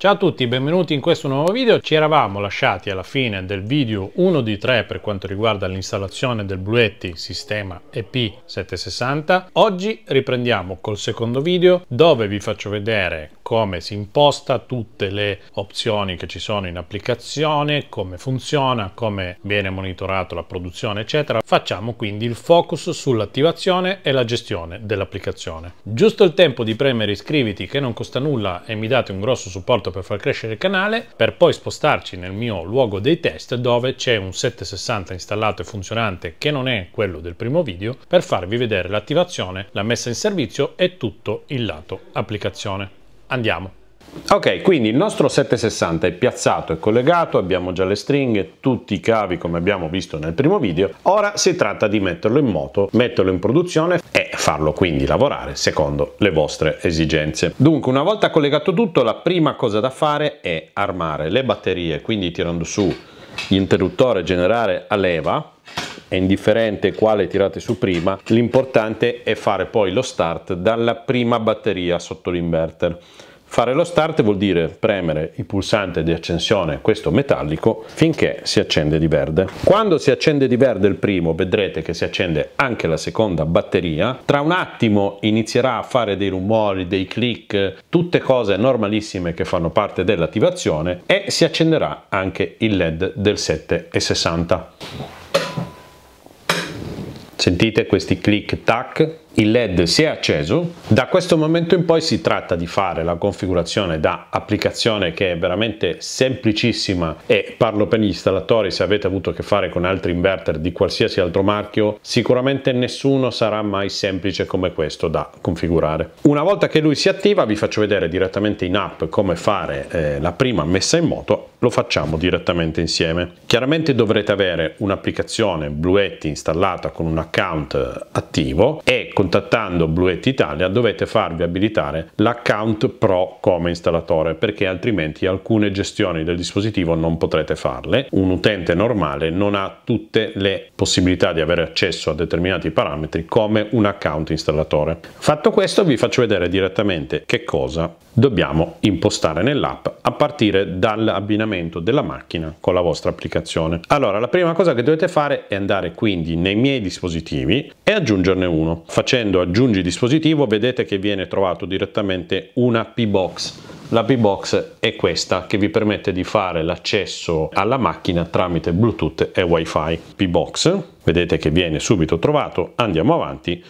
Ciao a tutti, benvenuti in questo nuovo video. Ci eravamo lasciati alla fine del video 1 di 3 per quanto riguarda l'installazione del Bluetti sistema EP760. Oggi riprendiamo col secondo video dove vi faccio vedere come si imposta, tutte le opzioni che ci sono in applicazione, come funziona, come viene monitorato la produzione, eccetera. Facciamo quindi il focus sull'attivazione e la gestione dell'applicazione. Giusto il tempo di premere iscriviti che non costa nulla e mi date un grosso supporto per far crescere il canale, per poi spostarci nel mio luogo dei test dove c'è un 760 installato e funzionante che non è quello del primo video per farvi vedere l'attivazione, la messa in servizio e tutto il lato applicazione. Andiamo. Ok, quindi il nostro 760 è piazzato e collegato, abbiamo già le stringhe, tutti i cavi come abbiamo visto nel primo video. Ora si tratta di metterlo in moto, metterlo in produzione e farlo quindi lavorare secondo le vostre esigenze. Dunque, una volta collegato tutto, la prima cosa da fare è armare le batterie, quindi tirando su l'interruttore generale a leva è indifferente quale tirate su prima l'importante è fare poi lo start dalla prima batteria sotto l'inverter Fare lo start vuol dire premere il pulsante di accensione, questo metallico, finché si accende di verde. Quando si accende di verde il primo vedrete che si accende anche la seconda batteria. Tra un attimo inizierà a fare dei rumori, dei click, tutte cose normalissime che fanno parte dell'attivazione e si accenderà anche il LED del 760. Sentite questi click tac il led si è acceso da questo momento in poi si tratta di fare la configurazione da applicazione che è veramente semplicissima e parlo per gli installatori se avete avuto a che fare con altri inverter di qualsiasi altro marchio sicuramente nessuno sarà mai semplice come questo da configurare una volta che lui si attiva vi faccio vedere direttamente in app come fare eh, la prima messa in moto lo facciamo direttamente insieme chiaramente dovrete avere un'applicazione bluetti installata con un account attivo e con contattando Bluet Italia dovete farvi abilitare l'account Pro come installatore perché altrimenti alcune gestioni del dispositivo non potrete farle. Un utente normale non ha tutte le possibilità di avere accesso a determinati parametri come un account installatore. Fatto questo vi faccio vedere direttamente che cosa dobbiamo impostare nell'app a partire dall'abbinamento della macchina con la vostra applicazione. Allora, la prima cosa che dovete fare è andare quindi nei miei dispositivi e aggiungerne uno. Facendo aggiungi dispositivo vedete che viene trovato direttamente una P-Box la P-Box è questa che vi permette di fare l'accesso alla macchina tramite Bluetooth e Wi-Fi. P-Box, vedete che viene subito trovato, andiamo avanti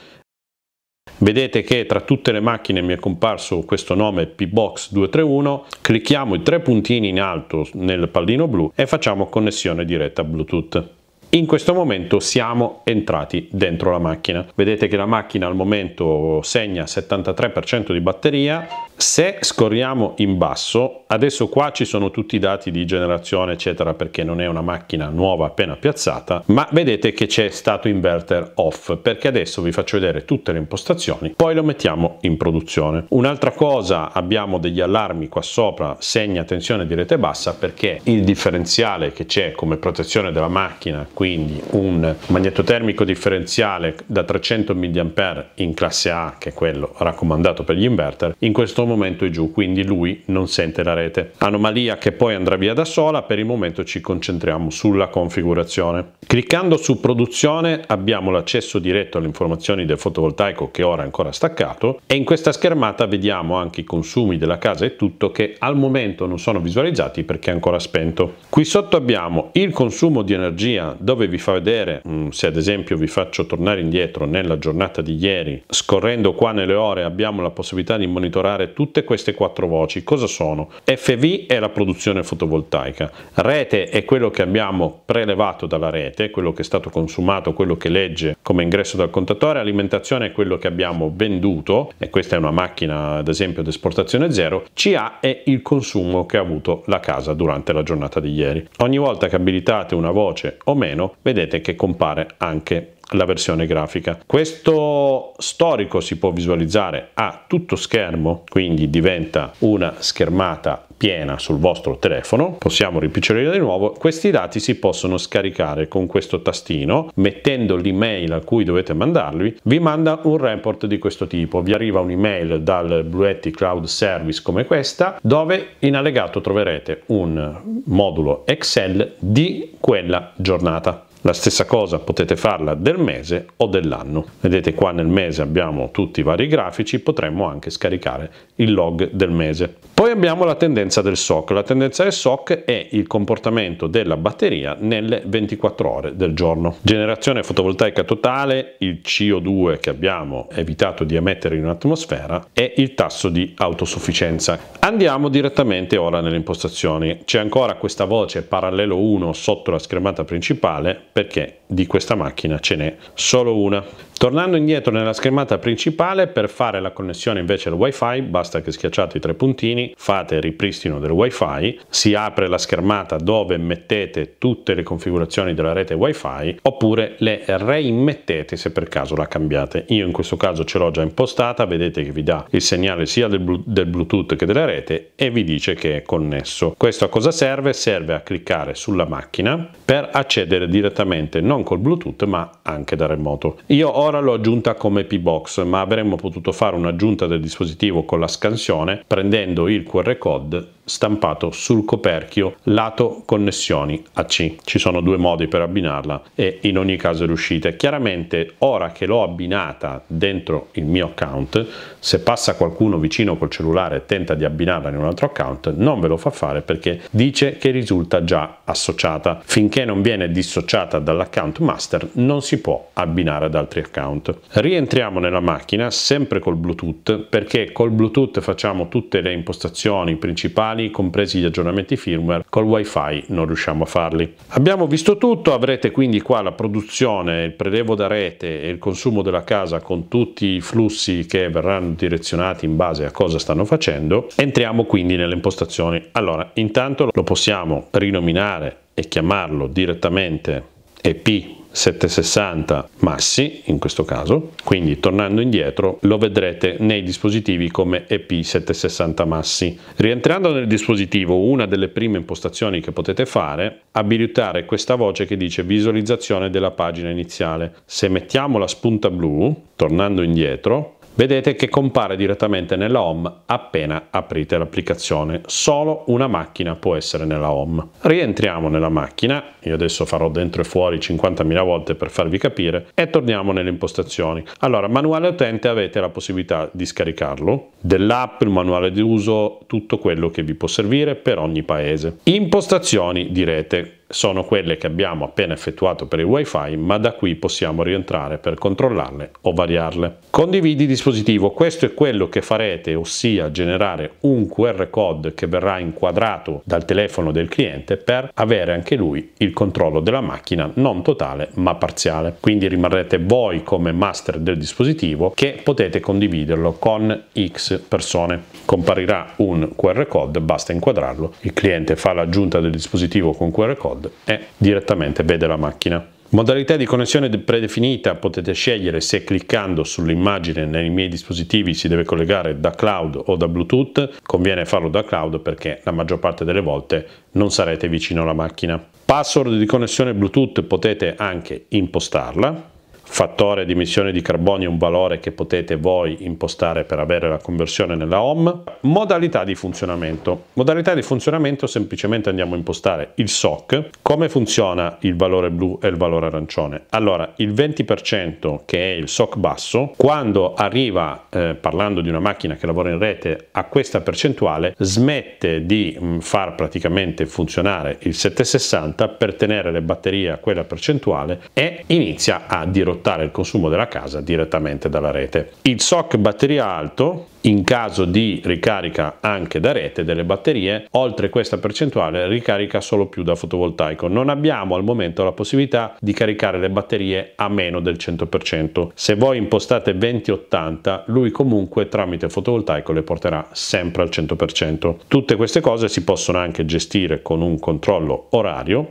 Vedete che tra tutte le macchine mi è comparso questo nome P-Box 231, clicchiamo i tre puntini in alto nel pallino blu e facciamo connessione diretta Bluetooth. In questo momento siamo entrati dentro la macchina. Vedete che la macchina al momento segna 73% di batteria, se scorriamo in basso, adesso qua ci sono tutti i dati di generazione eccetera perché non è una macchina nuova appena piazzata, ma vedete che c'è stato inverter off perché adesso vi faccio vedere tutte le impostazioni, poi lo mettiamo in produzione. Un'altra cosa, abbiamo degli allarmi qua sopra, segna tensione di rete bassa perché il differenziale che c'è come protezione della macchina, quindi un magnetotermico differenziale da 300 mAh in classe A, che è quello raccomandato per gli inverter, in questo momento momento è giù, quindi lui non sente la rete. Anomalia che poi andrà via da sola, per il momento ci concentriamo sulla configurazione. Cliccando su produzione abbiamo l'accesso diretto alle informazioni del fotovoltaico che ora è ancora staccato e in questa schermata vediamo anche i consumi della casa e tutto che al momento non sono visualizzati perché è ancora spento. Qui sotto abbiamo il consumo di energia dove vi fa vedere, mm, se ad esempio vi faccio tornare indietro nella giornata di ieri, scorrendo qua nelle ore abbiamo la possibilità di monitorare tutte queste quattro voci cosa sono? FV è la produzione fotovoltaica, rete è quello che abbiamo prelevato dalla rete, quello che è stato consumato, quello che legge come ingresso dal contatore, alimentazione è quello che abbiamo venduto e questa è una macchina ad esempio ad esportazione zero, CA è il consumo che ha avuto la casa durante la giornata di ieri. Ogni volta che abilitate una voce o meno vedete che compare anche la versione grafica. Questo storico si può visualizzare a tutto schermo, quindi diventa una schermata piena sul vostro telefono, possiamo rimpicciolire di nuovo, questi dati si possono scaricare con questo tastino, mettendo l'email a cui dovete mandarli, vi manda un report di questo tipo, vi arriva un'email dal Bluetti Cloud Service come questa, dove in allegato troverete un modulo Excel di quella giornata. La stessa cosa potete farla del mese o dell'anno. Vedete qua nel mese abbiamo tutti i vari grafici, potremmo anche scaricare il log del mese. Poi abbiamo la tendenza del SOC. La tendenza del SOC è il comportamento della batteria nelle 24 ore del giorno. Generazione fotovoltaica totale, il CO2 che abbiamo evitato di emettere in atmosfera e il tasso di autosufficienza. Andiamo direttamente ora nelle impostazioni. C'è ancora questa voce parallelo 1 sotto la schermata principale perché di questa macchina ce n'è solo una. Tornando indietro nella schermata principale, per fare la connessione invece al wifi, basta che schiacciate i tre puntini, fate ripristino del wifi, si apre la schermata dove mettete tutte le configurazioni della rete wifi, oppure le reimmettete se per caso la cambiate. Io in questo caso ce l'ho già impostata, vedete che vi dà il segnale sia del, Bluetooth che della rete e vi dice che è connesso. Questo a cosa serve? Serve a cliccare sulla macchina per accedere direttamente direttamente non col Bluetooth ma anche da remoto. Io ora l'ho aggiunta come P-Box ma avremmo potuto fare un'aggiunta del dispositivo con la scansione prendendo il QR code stampato sul coperchio lato connessioni AC. Ci sono due modi per abbinarla e in ogni caso riuscite. Chiaramente ora che l'ho abbinata dentro il mio account, se passa qualcuno vicino col cellulare e tenta di abbinarla in un altro account, non ve lo fa fare perché dice che risulta già associata. Finché non viene dissociata dall'account master non si può abbinare ad altri account. Rientriamo nella macchina sempre col Bluetooth perché col Bluetooth facciamo tutte le impostazioni principali ufficiali, compresi gli aggiornamenti firmware, col wifi non riusciamo a farli. Abbiamo visto tutto, avrete quindi qua la produzione, il prelevo da rete e il consumo della casa con tutti i flussi che verranno direzionati in base a cosa stanno facendo. Entriamo quindi nelle impostazioni. Allora, intanto lo possiamo rinominare e chiamarlo direttamente EP 760 massi in questo caso quindi tornando indietro lo vedrete nei dispositivi come EP760 massi rientrando nel dispositivo una delle prime impostazioni che potete fare abilitare questa voce che dice visualizzazione della pagina iniziale se mettiamo la spunta blu tornando indietro vedete che compare direttamente nella home appena aprite l'applicazione. Solo una macchina può essere nella home. Rientriamo nella macchina, io adesso farò dentro e fuori 50.000 volte per farvi capire, e torniamo nelle impostazioni. Allora, manuale utente avete la possibilità di scaricarlo, dell'app, il manuale di uso, tutto quello che vi può servire per ogni paese. Impostazioni di rete sono quelle che abbiamo appena effettuato per il wifi ma da qui possiamo rientrare per controllarle o variarle. Condividi dispositivo, questo è quello che farete ossia generare un QR code che verrà inquadrato dal telefono del cliente per avere anche lui il controllo della macchina non totale ma parziale. Quindi rimarrete voi come master del dispositivo che potete condividerlo con X persone. Comparirà un QR code, basta inquadrarlo, il cliente fa l'aggiunta del dispositivo con QR code cloud e direttamente vede la macchina. Modalità di connessione predefinita potete scegliere se cliccando sull'immagine nei miei dispositivi si deve collegare da cloud o da bluetooth, conviene farlo da cloud perché la maggior parte delle volte non sarete vicino alla macchina. Password di connessione bluetooth potete anche impostarla fattore di emissione di carbonio un valore che potete voi impostare per avere la conversione nella home. Modalità di funzionamento. Modalità di funzionamento semplicemente andiamo a impostare il SOC. Come funziona il valore blu e il valore arancione? Allora, il 20% che è il SOC basso, quando arriva, eh, parlando di una macchina che lavora in rete, a questa percentuale, smette di mh, mm, far praticamente funzionare il 760 per tenere le batterie a quella percentuale e inizia a dirottare dirottare il consumo della casa direttamente dalla rete. Il SOC batteria alto in caso di ricarica anche da rete delle batterie, oltre questa percentuale ricarica solo più da fotovoltaico. Non abbiamo al momento la possibilità di caricare le batterie a meno del 100%. Se voi impostate 20-80, lui comunque tramite fotovoltaico le porterà sempre al 100%. Tutte queste cose si possono anche gestire con un controllo orario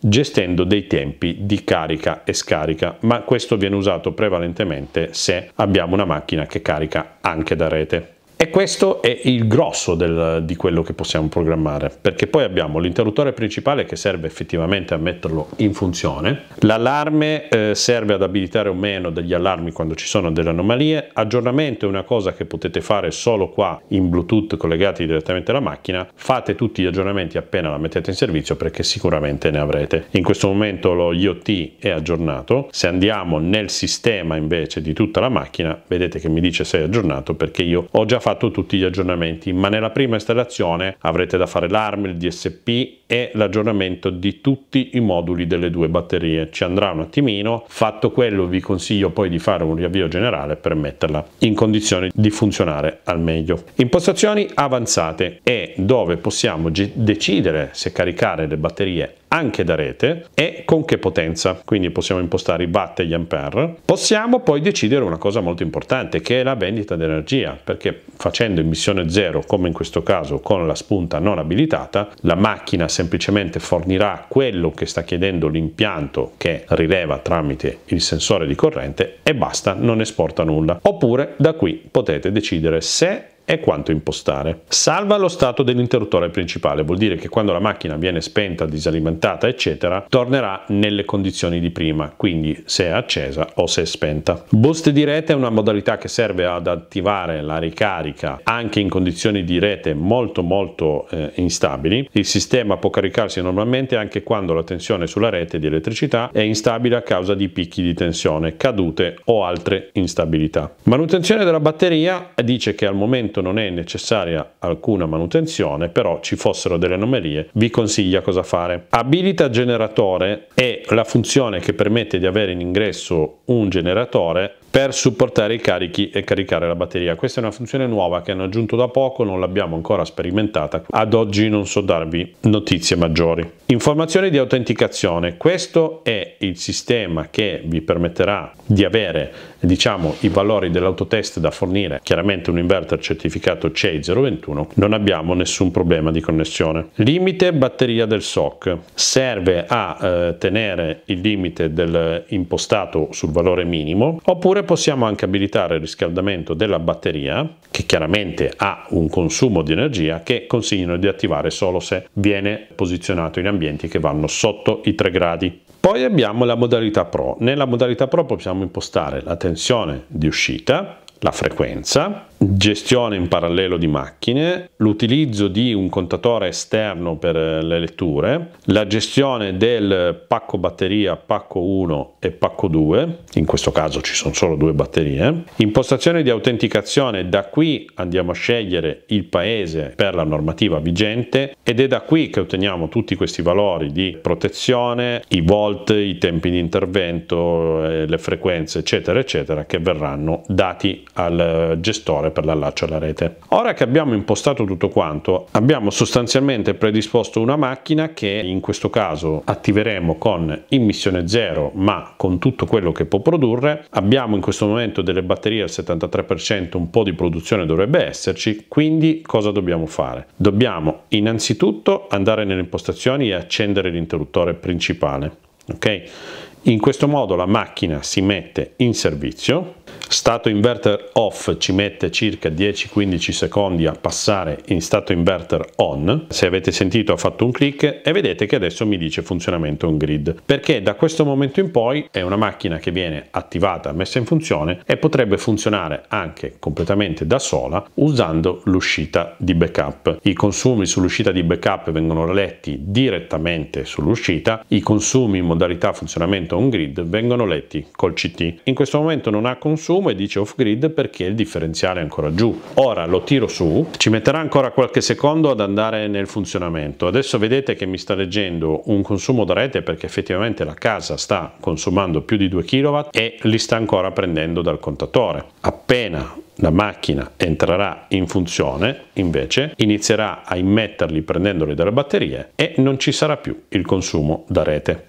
gestendo dei tempi di carica e scarica, ma questo viene usato prevalentemente se abbiamo una macchina che carica anche da rete. E questo è il grosso del, di quello che possiamo programmare, perché poi abbiamo l'interruttore principale che serve effettivamente a metterlo in funzione, l'allarme eh, serve ad abilitare o meno degli allarmi quando ci sono delle anomalie, aggiornamento è una cosa che potete fare solo qua in Bluetooth collegati direttamente alla macchina, fate tutti gli aggiornamenti appena la mettete in servizio perché sicuramente ne avrete. In questo momento lo IoT è aggiornato, se andiamo nel sistema invece di tutta la macchina vedete che mi dice sei aggiornato perché io ho già fatto fatto tutti gli aggiornamenti, ma nella prima installazione avrete da fare l'ARM, il DSP e l'aggiornamento di tutti i moduli delle due batterie. Ci andrà un attimino, fatto quello vi consiglio poi di fare un riavvio generale per metterla in condizioni di funzionare al meglio. Impostazioni avanzate è dove possiamo decidere se caricare le batterie anche da rete e con che potenza. Quindi possiamo impostare i watt e gli ampere. Possiamo poi decidere una cosa molto importante che è la vendita dell'energia, perché facendo emissione zero, come in questo caso con la spunta non abilitata, la macchina semplicemente fornirà quello che sta chiedendo l'impianto che rileva tramite il sensore di corrente e basta, non esporta nulla. Oppure da qui potete decidere se è quanto impostare. Salva lo stato dell'interruttore principale, vuol dire che quando la macchina viene spenta, disalimentata, eccetera, tornerà nelle condizioni di prima, quindi se è accesa o se è spenta. Boost di rete è una modalità che serve ad attivare la ricarica anche in condizioni di rete molto molto eh, instabili. Il sistema può caricarsi normalmente anche quando la tensione sulla rete di elettricità è instabile a causa di picchi di tensione, cadute o altre instabilità. Manutenzione della batteria dice che al momento momento non è necessaria alcuna manutenzione, però ci fossero delle anomalie, vi consiglia cosa fare. Abilita generatore è la funzione che permette di avere in ingresso un generatore per supportare i carichi e caricare la batteria. Questa è una funzione nuova che hanno aggiunto da poco, non l'abbiamo ancora sperimentata, ad oggi non so darvi notizie maggiori. Informazioni di autenticazione, questo è il sistema che vi permetterà di avere diciamo i valori dell'autotest da fornire, chiaramente un inverter certificato CEI 021, non abbiamo nessun problema di connessione. Limite batteria del SOC, serve a eh, tenere il limite del impostato sul valore minimo oppure possiamo anche abilitare il riscaldamento della batteria, che chiaramente ha un consumo di energia che consigliano di attivare solo se viene posizionato in ambienti che vanno sotto i 3 gradi. Poi abbiamo la modalità Pro. Nella modalità Pro possiamo impostare la tensione di uscita, la frequenza, gestione in parallelo di macchine, l'utilizzo di un contatore esterno per eh, le letture, la gestione del pacco batteria, pacco 1 e pacco 2, in questo caso ci sono solo due batterie, impostazione di autenticazione, da qui andiamo a scegliere il paese per la normativa vigente ed è da qui che otteniamo tutti questi valori di protezione, i volt, i tempi di intervento, eh, le frequenze eccetera eccetera che verranno dati al eh, gestore usare per l'allaccio alla rete. Ora che abbiamo impostato tutto quanto, abbiamo sostanzialmente predisposto una macchina che in questo caso attiveremo con immissione zero, ma con tutto quello che può produrre. Abbiamo in questo momento delle batterie al 73%, un po' di produzione dovrebbe esserci, quindi cosa dobbiamo fare? Dobbiamo innanzitutto andare nelle impostazioni e accendere l'interruttore principale. Okay? In questo modo la macchina si mette in servizio stato inverter off ci mette circa 10-15 secondi a passare in stato inverter on se avete sentito ha fatto un click e vedete che adesso mi dice funzionamento on grid perché da questo momento in poi è una macchina che viene attivata messa in funzione e potrebbe funzionare anche completamente da sola usando l'uscita di backup i consumi sull'uscita di backup vengono letti direttamente sull'uscita i consumi in modalità funzionamento on grid vengono letti col ct in questo momento non ha consumo consumo e dice off grid perché il differenziale è ancora giù. Ora lo tiro su, ci metterà ancora qualche secondo ad andare nel funzionamento. Adesso vedete che mi sta leggendo un consumo da rete perché effettivamente la casa sta consumando più di 2 kW e li sta ancora prendendo dal contatore. Appena la macchina entrerà in funzione, invece inizierà a immetterli prendendoli dalle batterie e non ci sarà più il consumo da rete.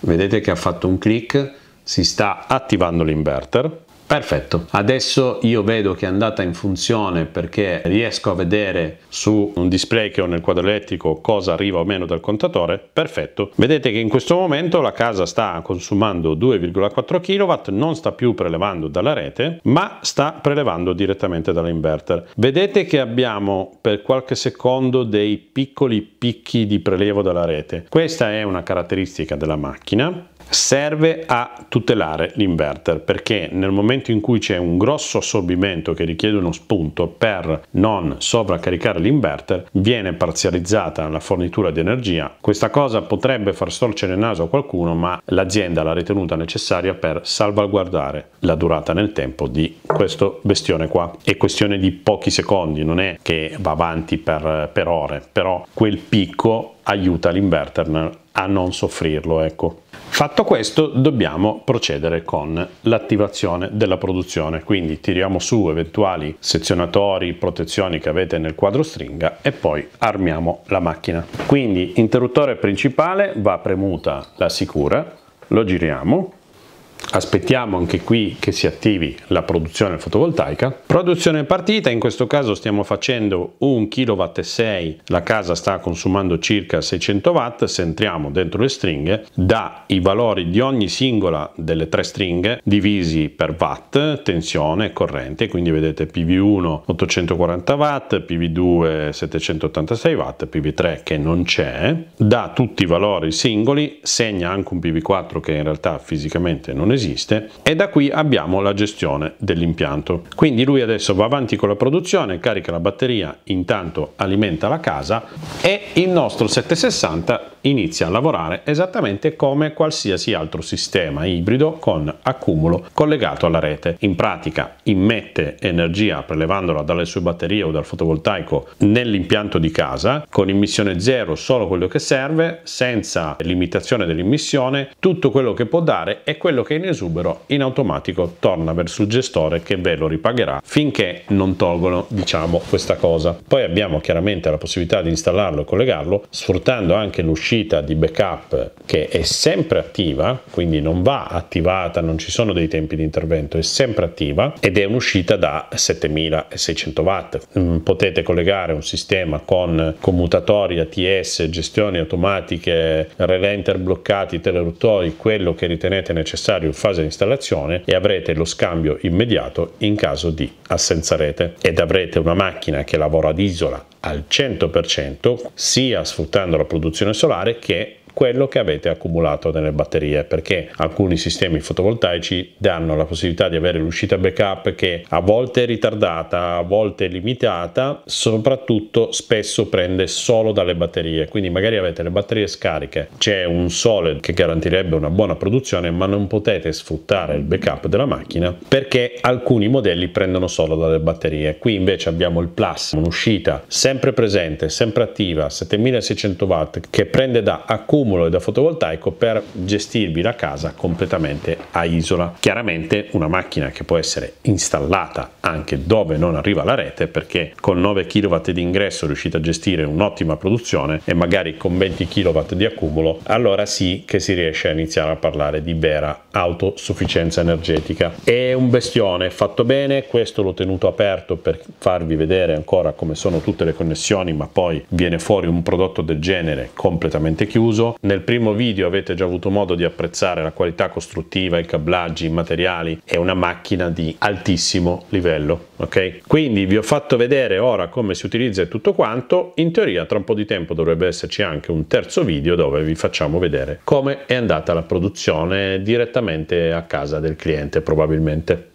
Vedete che ha fatto un clic si sta attivando l'inverter Perfetto, adesso io vedo che è andata in funzione perché riesco a vedere su un display che ho nel quadro elettrico cosa arriva o meno dal contatore, perfetto. Vedete che in questo momento la casa sta consumando 2,4 kW, non sta più prelevando dalla rete, ma sta prelevando direttamente dall'inverter. Vedete che abbiamo per qualche secondo dei piccoli picchi di prelevo dalla rete. Questa è una caratteristica della macchina, serve a tutelare l'inverter perché nel momento momento in cui c'è un grosso assorbimento che richiede uno spunto per non sovraccaricare l'inverter, viene parzializzata la fornitura di energia. Questa cosa potrebbe far storcere il naso a qualcuno, ma l'azienda l'ha ritenuta necessaria per salvaguardare la durata nel tempo di questo bestione qua. È questione di pochi secondi, non è che va avanti per, per ore, però quel picco aiuta l'inverter a non soffrirlo. Ecco. Fatto questo dobbiamo procedere con l'attivazione della produzione, quindi tiriamo su eventuali sezionatori, protezioni che avete nel quadro stringa e poi armiamo la macchina. Quindi interruttore principale va premuta la sicura, lo giriamo aspettiamo anche qui che si attivi la produzione fotovoltaica. Produzione partita, in questo caso stiamo facendo 1,6 kW, 6 la casa sta consumando circa 600 watt, se entriamo dentro le stringhe, dà i valori di ogni singola delle tre stringhe divisi per watt, tensione, corrente, quindi vedete PV1 840 watt, PV2 786 watt, PV3 che non c'è, da tutti i valori singoli, segna anche un PV4 che in realtà fisicamente non esiste, esiste e da qui abbiamo la gestione dell'impianto. Quindi lui adesso va avanti con la produzione, carica la batteria, intanto alimenta la casa e il nostro 760 inizia a lavorare esattamente come qualsiasi altro sistema ibrido con accumulo collegato alla rete. In pratica immette energia prelevandola dalle sue batterie o dal fotovoltaico nell'impianto di casa con immissione zero solo quello che serve senza limitazione dell'immissione tutto quello che può dare è quello che in in esubero, in automatico torna verso il gestore che ve lo ripagherà finché non tolgono, diciamo, questa cosa. Poi abbiamo chiaramente la possibilità di installarlo e collegarlo sfruttando anche l'uscita di backup che è sempre attiva, quindi non va attivata, non ci sono dei tempi di intervento, è sempre attiva ed è un'uscita da 7600 watt. Mm, potete collegare un sistema con commutatori ATS, gestioni automatiche, relenter bloccati, teleruttori, quello che ritenete necessario necessario in fase di installazione e avrete lo scambio immediato in caso di assenza rete ed avrete una macchina che lavora ad isola al 100% sia sfruttando la produzione solare che quello che avete accumulato nelle batterie perché alcuni sistemi fotovoltaici danno la possibilità di avere l'uscita backup che a volte è ritardata, a volte è limitata, soprattutto spesso prende solo dalle batterie, quindi magari avete le batterie scariche, c'è un sole che garantirebbe una buona produzione, ma non potete sfruttare il backup della macchina perché alcuni modelli prendono solo dalle batterie. Qui invece abbiamo il Plus, un'uscita sempre presente, sempre attiva, 7600 watt che prende da accumulo cumulo da fotovoltaico per gestirvi la casa completamente a isola. Chiaramente una macchina che può essere installata anche dove non arriva la rete perché con 9 kW di ingresso riuscite a gestire un'ottima produzione e magari con 20 kW di accumulo, allora sì che si riesce a iniziare a parlare di vera autosufficienza energetica. È un bestione fatto bene, questo l'ho tenuto aperto per farvi vedere ancora come sono tutte le connessioni, ma poi viene fuori un prodotto del genere completamente chiuso nel primo video avete già avuto modo di apprezzare la qualità costruttiva, i cablaggi, i materiali. È una macchina di altissimo livello, ok? Quindi vi ho fatto vedere ora come si utilizza e tutto quanto. In teoria tra un po' di tempo dovrebbe esserci anche un terzo video dove vi facciamo vedere come è andata la produzione direttamente a casa del cliente probabilmente.